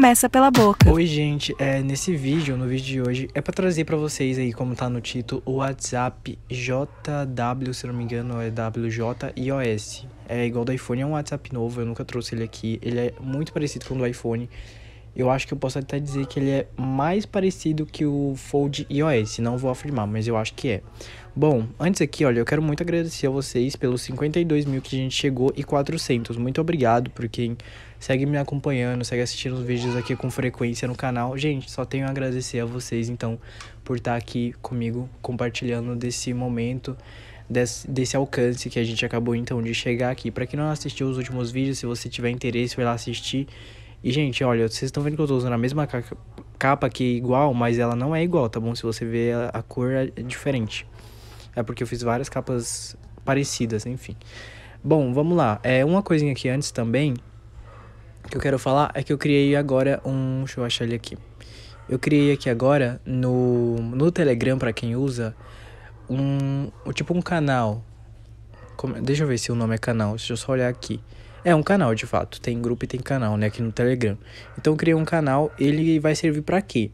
começa pela boca. Oi, gente. É, nesse vídeo, no vídeo de hoje, é para trazer para vocês aí, como tá no título, o WhatsApp JW, se não me engano, é WJIOS. É igual do iPhone, é um WhatsApp novo, eu nunca trouxe ele aqui. Ele é muito parecido com o do iPhone. Eu acho que eu posso até dizer que ele é mais parecido que o Fold iOS, não vou afirmar, mas eu acho que é. Bom, antes aqui, olha, eu quero muito agradecer a vocês pelos 52 mil que a gente chegou e 400. Muito obrigado por quem Segue me acompanhando, segue assistindo os vídeos aqui com frequência no canal. Gente, só tenho a agradecer a vocês, então, por estar aqui comigo, compartilhando desse momento, desse, desse alcance que a gente acabou, então, de chegar aqui. Para quem não assistiu os últimos vídeos, se você tiver interesse, vai lá assistir. E, gente, olha, vocês estão vendo que eu tô usando a mesma capa que é igual, mas ela não é igual, tá bom? Se você ver a, a cor é diferente. É porque eu fiz várias capas parecidas, enfim. Bom, vamos lá. É uma coisinha aqui antes também que eu quero falar é que eu criei agora um. Deixa eu achar ele aqui. Eu criei aqui agora no, no Telegram, para quem usa, um. Tipo um canal. Como, deixa eu ver se o nome é canal, deixa eu só olhar aqui. É um canal, de fato. Tem grupo e tem canal, né? Aqui no Telegram. Então eu criei um canal, ele vai servir para quê?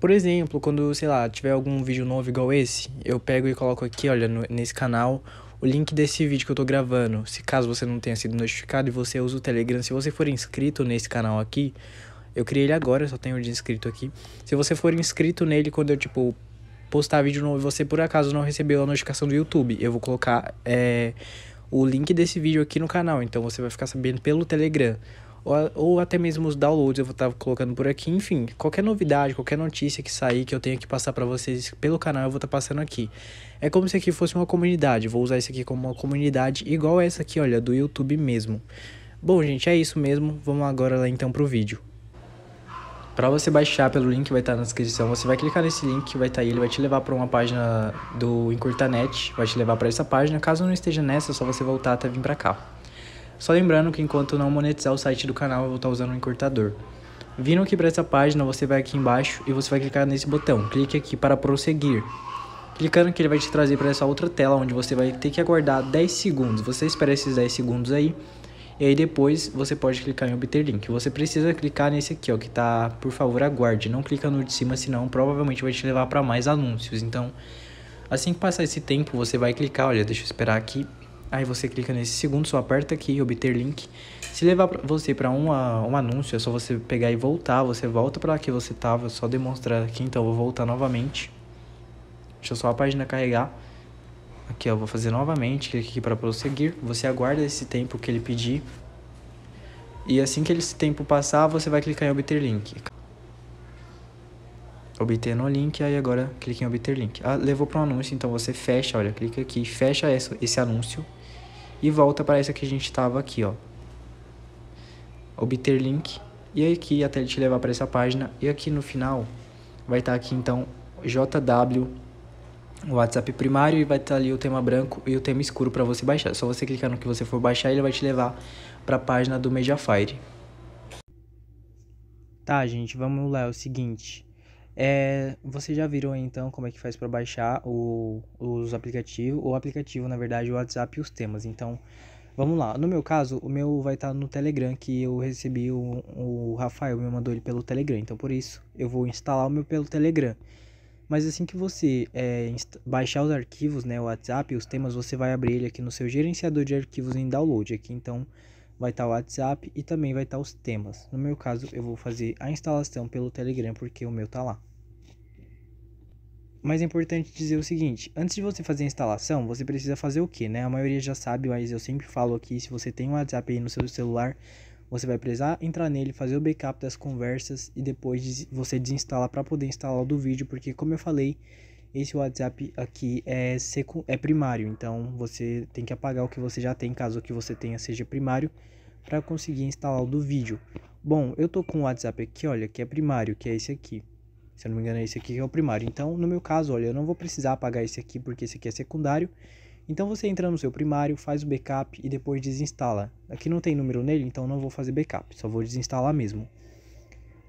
Por exemplo, quando, sei lá, tiver algum vídeo novo igual esse, eu pego e coloco aqui, olha, no, nesse canal o link desse vídeo que eu tô gravando, se caso você não tenha sido notificado e você usa o Telegram, se você for inscrito nesse canal aqui, eu criei ele agora, só tenho de inscrito aqui. Se você for inscrito nele quando eu, tipo, postar vídeo novo e você por acaso não recebeu a notificação do YouTube, eu vou colocar é, o link desse vídeo aqui no canal, então você vai ficar sabendo pelo Telegram. Ou, ou até mesmo os downloads eu vou estar tá colocando por aqui. Enfim, qualquer novidade, qualquer notícia que sair que eu tenha que passar para vocês pelo canal, eu vou estar tá passando aqui. É como se aqui fosse uma comunidade. Vou usar isso aqui como uma comunidade igual essa aqui, olha, do YouTube mesmo. Bom, gente, é isso mesmo. Vamos agora lá então pro vídeo. Para você baixar pelo link que vai estar tá na descrição, você vai clicar nesse link que vai estar tá aí, ele vai te levar para uma página do Encurtanet, vai te levar para essa página. Caso não esteja nessa, é só você voltar até vir para cá. Só lembrando que enquanto não monetizar o site do canal, eu vou estar tá usando o encurtador. Vindo aqui para essa página, você vai aqui embaixo e você vai clicar nesse botão. Clique aqui para prosseguir. Clicando que ele vai te trazer para essa outra tela onde você vai ter que aguardar 10 segundos. Você espera esses 10 segundos aí e aí depois você pode clicar em obter link. Você precisa clicar nesse aqui, ó, que tá por favor aguarde. Não clica no de cima, senão provavelmente vai te levar para mais anúncios. Então, assim que passar esse tempo, você vai clicar, olha, deixa eu esperar aqui. Aí você clica nesse segundo, só aperta aqui, obter link. Se levar você para um, um anúncio, é só você pegar e voltar. Você volta para que você tava, só demonstrar aqui. Então, eu vou voltar novamente. Deixa só a página carregar. Aqui, ó, vou fazer novamente, clique aqui para prosseguir. Você aguarda esse tempo que ele pedir. E assim que esse tempo passar, você vai clicar em obter link. Obter no link, aí agora clique em obter link. Ah, levou para um anúncio, então você fecha, olha, clica aqui, fecha essa, esse anúncio e volta para essa que a gente estava aqui, ó. Obter link. E aqui até ele te levar para essa página. E aqui no final vai estar tá aqui então JW o WhatsApp primário e vai estar tá ali o tema branco e o tema escuro para você baixar. só você clicar no que você for baixar, ele vai te levar para a página do Mediafire. Tá, gente, vamos lá, é o seguinte. É, você já virou então como é que faz para baixar o, os aplicativos, o aplicativo, na verdade, o WhatsApp e os temas. Então, vamos lá. No meu caso, o meu vai estar tá no Telegram, que eu recebi, o, o Rafael me mandou ele pelo Telegram. Então, por isso, eu vou instalar o meu pelo Telegram. Mas assim que você é, baixar os arquivos, né, o WhatsApp, os temas, você vai abrir ele aqui no seu gerenciador de arquivos em download. Aqui então vai estar tá o WhatsApp e também vai estar tá os temas. No meu caso, eu vou fazer a instalação pelo Telegram porque o meu tá lá. Mas é importante dizer o seguinte, antes de você fazer a instalação, você precisa fazer o que, né? A maioria já sabe, mas eu sempre falo aqui, se você tem o WhatsApp aí no seu celular, você vai precisar entrar nele, fazer o backup das conversas e depois você desinstala para poder instalar o do vídeo, porque como eu falei, esse WhatsApp aqui é, secu é primário, então você tem que apagar o que você já tem, caso o que você tenha seja primário, para conseguir instalar o do vídeo. Bom, eu tô com o WhatsApp aqui, olha, que é primário, que é esse aqui. Se eu não me engano, é esse aqui que é o primário. Então, no meu caso, olha, eu não vou precisar apagar esse aqui, porque esse aqui é secundário. Então você entra no seu primário, faz o backup e depois desinstala. Aqui não tem número nele, então não vou fazer backup, só vou desinstalar mesmo.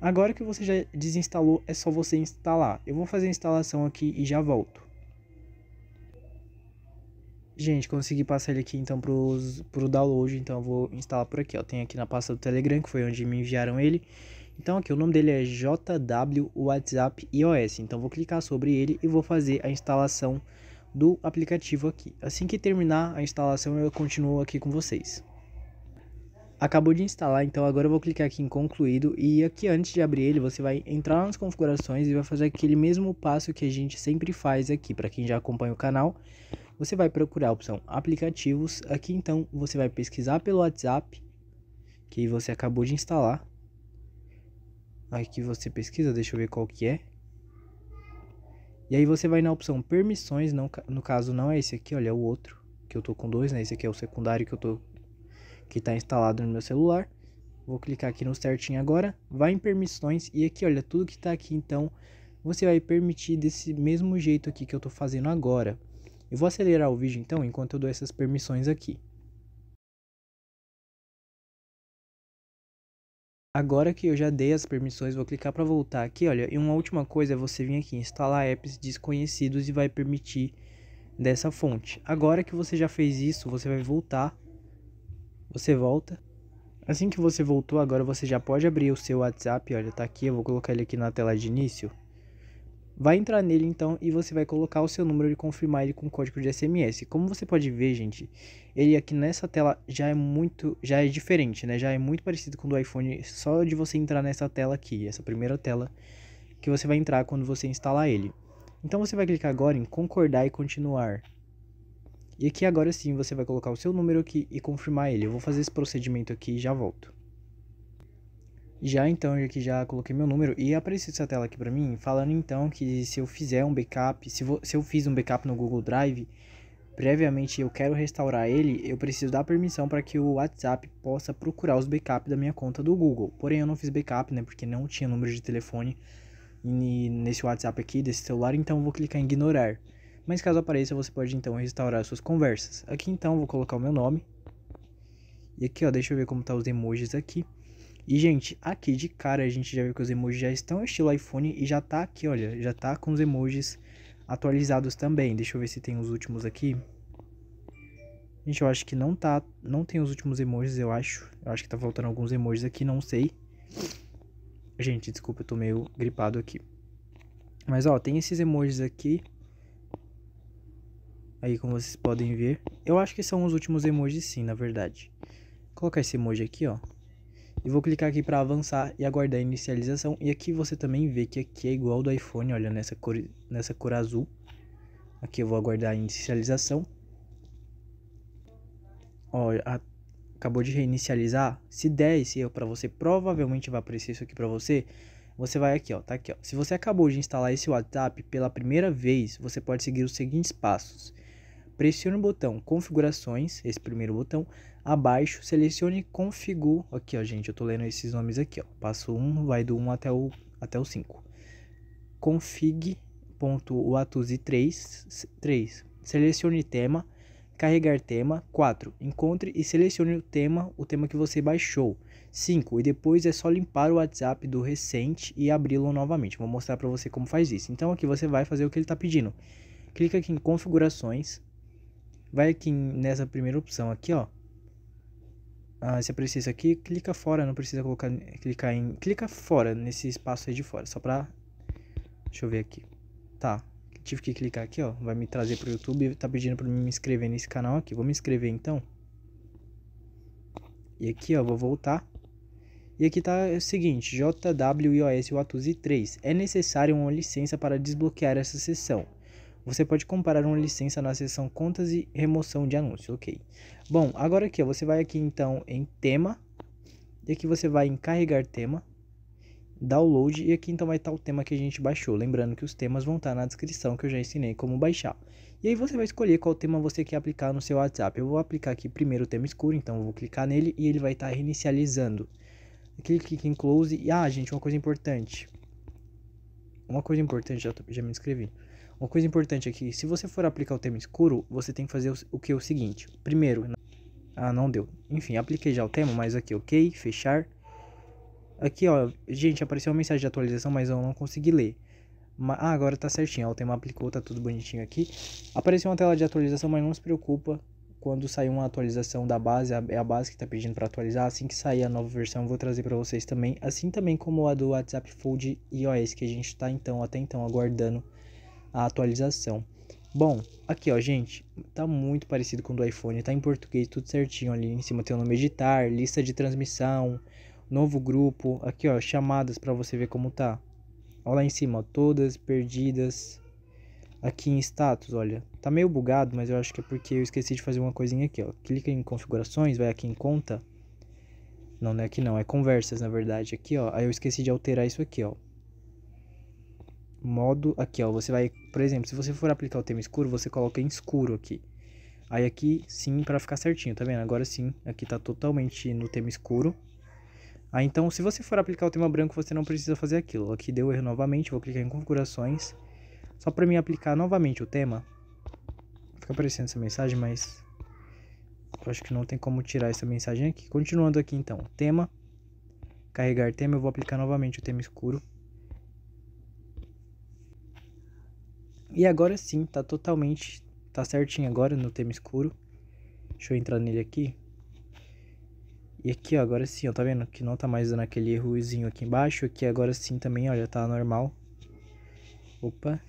Agora que você já desinstalou, é só você instalar. Eu vou fazer a instalação aqui e já volto. Gente, consegui passar ele aqui então para o download, então eu vou instalar por aqui, ó. Tem aqui na pasta do Telegram, que foi onde me enviaram ele. Então aqui o nome dele é JW WhatsApp iOS. Então vou clicar sobre ele e vou fazer a instalação do aplicativo aqui. Assim que terminar a instalação, eu continuo aqui com vocês. Acabou de instalar, então agora eu vou clicar aqui em concluído e aqui antes de abrir ele, você vai entrar nas configurações e vai fazer aquele mesmo passo que a gente sempre faz aqui, para quem já acompanha o canal. Você vai procurar a opção aplicativos, aqui então você vai pesquisar pelo WhatsApp que você acabou de instalar. Aqui você pesquisa, deixa eu ver qual que é. E aí você vai na opção permissões, não, no caso não é esse aqui, olha, é o outro, que eu tô com dois, né? Esse aqui é o secundário que eu tô que tá instalado no meu celular. Vou clicar aqui no certinho agora, vai em permissões e aqui, olha, tudo que tá aqui então, você vai permitir desse mesmo jeito aqui que eu tô fazendo agora. Eu vou acelerar o vídeo então enquanto eu dou essas permissões aqui. Agora que eu já dei as permissões, vou clicar para voltar aqui, olha. E uma última coisa é você vir aqui, instalar apps desconhecidos e vai permitir dessa fonte. Agora que você já fez isso, você vai voltar. Você volta. Assim que você voltou, agora você já pode abrir o seu WhatsApp, olha, tá aqui, eu vou colocar ele aqui na tela de início. Vai entrar nele então e você vai colocar o seu número e confirmar ele com código de SMS. Como você pode ver, gente, ele aqui nessa tela já é muito, já é diferente, né? Já é muito parecido com o do iPhone, só de você entrar nessa tela aqui, essa primeira tela que você vai entrar quando você instalar ele. Então você vai clicar agora em concordar e continuar. E aqui agora sim você vai colocar o seu número aqui e confirmar ele. Eu vou fazer esse procedimento aqui e já volto. Já então, já que já coloquei meu número e apareceu essa tela aqui para mim, falando então que se eu fizer um backup, se, vou, se eu fiz um backup no Google Drive, previamente eu quero restaurar ele, eu preciso dar permissão para que o WhatsApp possa procurar os backups da minha conta do Google. Porém, eu não fiz backup, né, porque não tinha número de telefone nesse WhatsApp aqui desse celular, então vou clicar em ignorar. Mas caso apareça, você pode então restaurar suas conversas. Aqui então vou colocar o meu nome. E aqui, ó, deixa eu ver como tá os emojis aqui. E, gente, aqui de cara a gente já vê que os emojis já estão estilo iPhone e já tá aqui, olha, já tá com os emojis atualizados também. Deixa eu ver se tem os últimos aqui. Gente, eu acho que não tá, não tem os últimos emojis, eu acho. Eu acho que tá faltando alguns emojis aqui, não sei. Gente, desculpa, eu tô meio gripado aqui. Mas, ó, tem esses emojis aqui. Aí, como vocês podem ver. Eu acho que são os últimos emojis sim, na verdade. Vou colocar esse emoji aqui, ó. E vou clicar aqui para avançar e aguardar a inicialização. E aqui você também vê que aqui é igual do iPhone, olha, nessa cor, nessa cor azul. Aqui eu vou aguardar a inicialização. Olha, a, acabou de reinicializar. Se der esse erro para você, provavelmente vai aparecer isso aqui para você. Você vai aqui, ó, tá aqui, ó. Se você acabou de instalar esse WhatsApp pela primeira vez, você pode seguir os seguintes passos pressione o botão configurações, esse primeiro botão, abaixo, selecione configure, aqui ó gente, eu tô lendo esses nomes aqui ó, passo 1, vai do 1 até o, até o 5, config.watusi3, 3, selecione tema, carregar tema, 4, encontre e selecione o tema, o tema que você baixou, 5, e depois é só limpar o WhatsApp do recente e abri-lo novamente, vou mostrar para você como faz isso, então aqui você vai fazer o que ele está pedindo, clica aqui em configurações, Vai aqui nessa primeira opção aqui, ó. Ah, você é precisa aqui, clica fora, não precisa colocar, clicar em, clica fora, nesse espaço aí de fora, só pra, deixa eu ver aqui, tá, tive que clicar aqui, ó, vai me trazer pro YouTube, tá pedindo pra me inscrever nesse canal aqui, vou me inscrever então, e aqui, ó, vou voltar, e aqui tá o seguinte, JWIOS 803, é necessário uma licença para desbloquear essa sessão, você pode comparar uma licença na seção contas e remoção de anúncio, ok. Bom, agora aqui, ó, você vai aqui então em tema, e aqui você vai em carregar tema, download, e aqui então vai estar o tema que a gente baixou. Lembrando que os temas vão estar na descrição que eu já ensinei como baixar. E aí você vai escolher qual tema você quer aplicar no seu WhatsApp. Eu vou aplicar aqui primeiro o tema escuro, então eu vou clicar nele e ele vai estar reinicializando. Clique em close, e ah gente, uma coisa importante uma coisa importante, já, já me inscrevi. Uma coisa importante aqui, se você for aplicar o tema escuro, você tem que fazer o, que que? O seguinte, primeiro, ah, não deu, enfim, apliquei já o tema, mas aqui, ok, fechar, aqui ó, gente, apareceu uma mensagem de atualização, mas eu não consegui ler, ah, agora tá certinho, ó, o tema aplicou, tá tudo bonitinho aqui, apareceu uma tela de atualização, mas não se preocupa, quando sair uma atualização da base, é a base que está pedindo para atualizar, assim que sair a nova versão eu vou trazer para vocês também, assim também como a do WhatsApp Fold iOS que a gente está então até então aguardando a atualização. Bom, aqui ó, gente, tá muito parecido com o do iPhone, tá em português tudo certinho ali em cima tem o nome editar, lista de transmissão, novo grupo, aqui ó, chamadas para você ver como tá. Olha lá em cima, ó, todas perdidas. Aqui em status, olha, tá meio bugado, mas eu acho que é porque eu esqueci de fazer uma coisinha aqui, ó. Clica em configurações, vai aqui em conta. Não, não é aqui não, é conversas na verdade aqui, ó. Aí eu esqueci de alterar isso aqui, ó modo aqui, ó, você vai, por exemplo, se você for aplicar o tema escuro, você coloca em escuro aqui. Aí aqui sim para ficar certinho, tá vendo? Agora sim, aqui tá totalmente no tema escuro. Aí então, se você for aplicar o tema branco, você não precisa fazer aquilo. Aqui deu erro novamente, vou clicar em configurações. Só para mim aplicar novamente o tema. Fica aparecendo essa mensagem, mas eu acho que não tem como tirar essa mensagem aqui. Continuando aqui então, tema, carregar tema, eu vou aplicar novamente o tema escuro. E agora sim, tá totalmente. Tá certinho agora no tema escuro. Deixa eu entrar nele aqui. E aqui, ó, agora sim, ó, tá vendo? Que não tá mais dando aquele errozinho aqui embaixo. Aqui agora sim também, ó, já tá normal. Opa.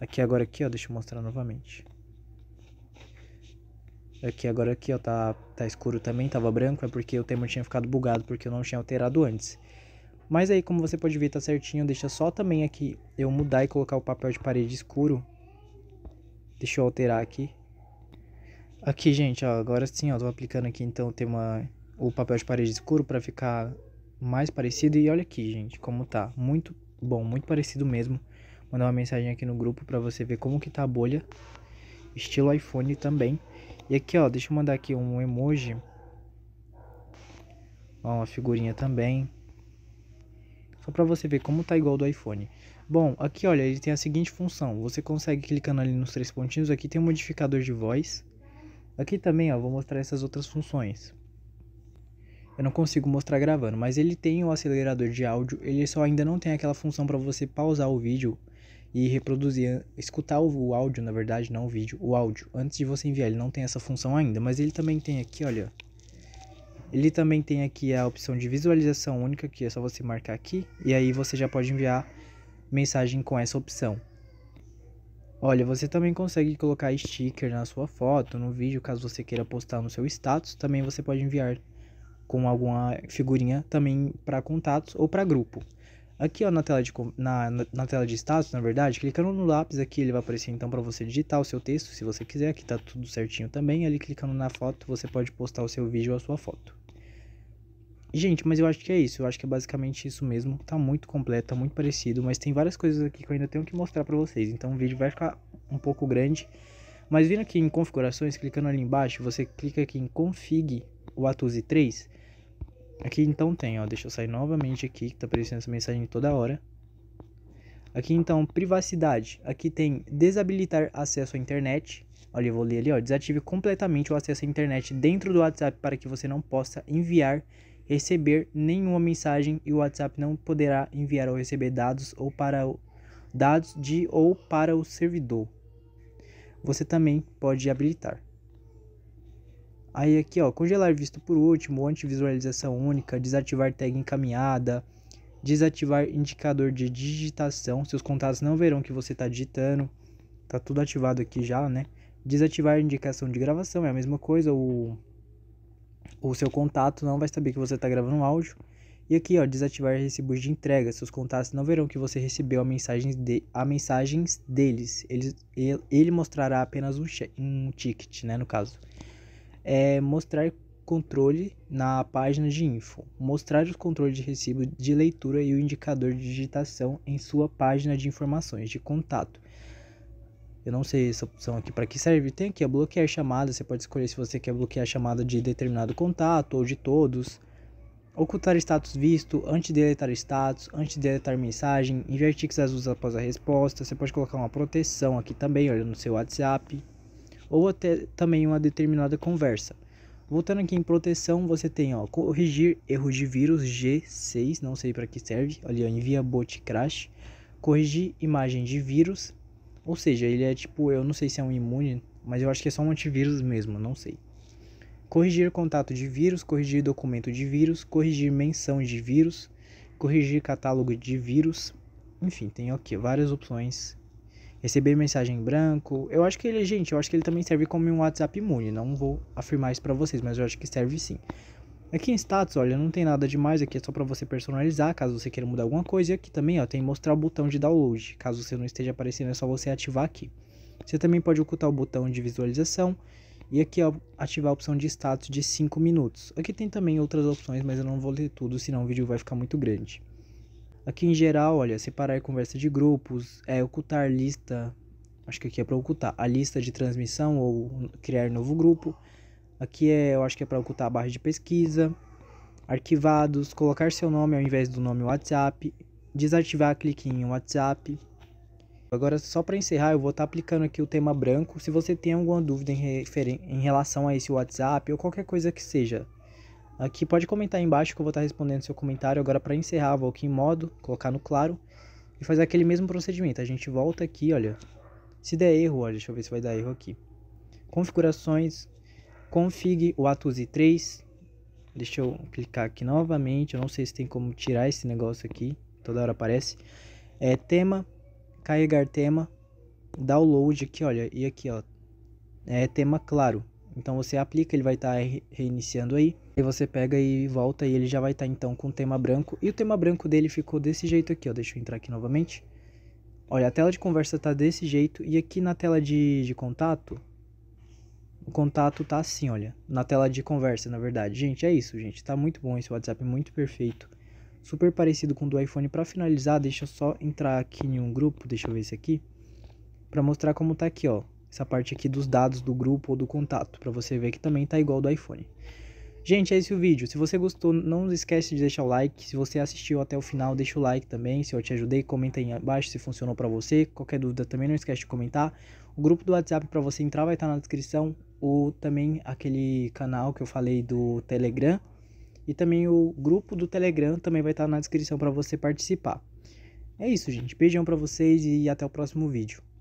Aqui agora aqui, ó, deixa eu mostrar novamente. Aqui agora aqui, ó, tá, tá escuro também, tava branco. É porque o tema tinha ficado bugado, porque eu não tinha alterado antes. Mas aí, como você pode ver, tá certinho. Deixa só também aqui eu mudar e colocar o papel de parede escuro. Deixa eu alterar aqui. Aqui, gente, ó, agora sim, ó, tô aplicando aqui então tem uma o papel de parede escuro para ficar mais parecido. E olha aqui, gente, como tá. Muito bom, muito parecido mesmo. Mandar uma mensagem aqui no grupo para você ver como que tá a bolha. Estilo iPhone também. E aqui, ó, deixa eu mandar aqui um emoji. Ó, uma figurinha também. Só para você ver como tá igual do iPhone. Bom, aqui olha, ele tem a seguinte função. Você consegue clicando ali nos três pontinhos. Aqui tem um modificador de voz. Aqui também, ó, vou mostrar essas outras funções. Eu não consigo mostrar gravando, mas ele tem o um acelerador de áudio. Ele só ainda não tem aquela função para você pausar o vídeo e reproduzir, escutar o áudio, na verdade, não o vídeo, o áudio, antes de você enviar. Ele não tem essa função ainda, mas ele também tem aqui, olha, ele também tem aqui a opção de visualização única, que é só você marcar aqui, e aí você já pode enviar mensagem com essa opção. Olha, você também consegue colocar sticker na sua foto, no vídeo, caso você queira postar no seu status, também você pode enviar com alguma figurinha também para contatos ou para grupo. Aqui ó, na, tela de, na, na, na tela de status, na verdade, clicando no lápis aqui, ele vai aparecer então para você digitar o seu texto, se você quiser, aqui tá tudo certinho também. Ali clicando na foto, você pode postar o seu vídeo ou a sua foto. Gente, mas eu acho que é isso, eu acho que é basicamente isso mesmo, tá muito completo, tá muito parecido, mas tem várias coisas aqui que eu ainda tenho que mostrar para vocês, então o vídeo vai ficar um pouco grande. Mas vindo aqui em configurações, clicando ali embaixo, você clica aqui em config o Atuse 3, Aqui então tem, ó, deixa eu sair novamente aqui, que tá aparecendo essa mensagem toda hora. Aqui então, privacidade. Aqui tem desabilitar acesso à internet. Olha, eu vou ler ali, ó, desative completamente o acesso à internet dentro do WhatsApp para que você não possa enviar, receber nenhuma mensagem e o WhatsApp não poderá enviar ou receber dados ou para o, dados de ou para o servidor. Você também pode habilitar. Aí aqui, ó, congelar visto por último, antivisualização única, desativar tag encaminhada, desativar indicador de digitação, seus contatos não verão que você está digitando, tá tudo ativado aqui já, né? Desativar indicação de gravação, é a mesma coisa, o, o seu contato não vai saber que você está gravando um áudio. E aqui, ó, desativar recibos de entrega, seus contatos não verão que você recebeu a mensagem, de, a mensagens deles, ele, ele, mostrará apenas um, um ticket, né, no caso é mostrar controle na página de info, mostrar os controles de recibo de leitura e o indicador de digitação em sua página de informações de contato. Eu não sei essa opção aqui para que serve. Tem aqui a bloquear chamada, você pode escolher se você quer bloquear a chamada de determinado contato ou de todos. Ocultar status visto, antideletar status, antideletar mensagem, que as usa após a resposta. Você pode colocar uma proteção aqui também, olha no seu WhatsApp ou até também uma determinada conversa. Voltando aqui em proteção, você tem ó, corrigir erros de vírus G6, não sei para que serve, ali ó, envia bot crash, corrigir imagem de vírus, ou seja, ele é tipo, eu não sei se é um imune, mas eu acho que é só um antivírus mesmo, não sei. Corrigir contato de vírus, corrigir documento de vírus, corrigir menção de vírus, corrigir catálogo de vírus, enfim, tem aqui várias opções receber mensagem em branco. Eu acho que ele, gente, eu acho que ele também serve como um WhatsApp imune. Não vou afirmar isso para vocês, mas eu acho que serve sim. Aqui em status, olha, não tem nada demais, aqui é só para você personalizar, caso você queira mudar alguma coisa. E aqui também, ó, tem mostrar o botão de download, caso você não esteja aparecendo, é só você ativar aqui. Você também pode ocultar o botão de visualização e aqui ó, ativar a opção de status de 5 minutos. Aqui tem também outras opções, mas eu não vou ler tudo, senão o vídeo vai ficar muito grande. Aqui em geral, olha, separar é conversa de grupos, é ocultar lista, acho que aqui é para ocultar a lista de transmissão ou criar novo grupo. Aqui é, eu acho que é para ocultar a barra de pesquisa, arquivados, colocar seu nome ao invés do nome WhatsApp, desativar clique em WhatsApp. Agora, só para encerrar, eu vou estar tá aplicando aqui o tema branco. Se você tem alguma dúvida em, em relação a esse WhatsApp ou qualquer coisa que seja, Aqui pode comentar aí embaixo que eu vou estar respondendo seu comentário. Agora para encerrar, vou aqui em modo, colocar no claro e fazer aquele mesmo procedimento. A gente volta aqui, olha. Se der erro, olha, deixa eu ver se vai dar erro aqui. Configurações, config o Atus i3. Deixa eu clicar aqui novamente. Eu não sei se tem como tirar esse negócio aqui. Toda hora aparece. É tema, carregar tema, download aqui, olha, e aqui, ó. É tema claro. Então você aplica, ele vai estar reiniciando aí. E você pega e volta e ele já vai estar tá, então com o tema branco. E o tema branco dele ficou desse jeito aqui, ó. Deixa eu entrar aqui novamente. Olha, a tela de conversa tá desse jeito. E aqui na tela de, de contato, o contato tá assim, olha. Na tela de conversa, na verdade. Gente, é isso, gente. Tá muito bom esse WhatsApp, muito perfeito. Super parecido com o do iPhone. Para finalizar, deixa eu só entrar aqui em um grupo. Deixa eu ver esse aqui. Para mostrar como tá aqui, ó. Essa parte aqui dos dados do grupo ou do contato. Para você ver que também tá igual do iPhone. Gente, é esse o vídeo. Se você gostou, não esquece de deixar o like. Se você assistiu até o final, deixa o like também. Se eu te ajudei, comenta aí abaixo se funcionou para você. Qualquer dúvida também não esquece de comentar. O grupo do WhatsApp para você entrar vai estar tá na descrição. Ou também aquele canal que eu falei do Telegram. E também o grupo do Telegram também vai estar tá na descrição para você participar. É isso, gente. Beijão para vocês e até o próximo vídeo.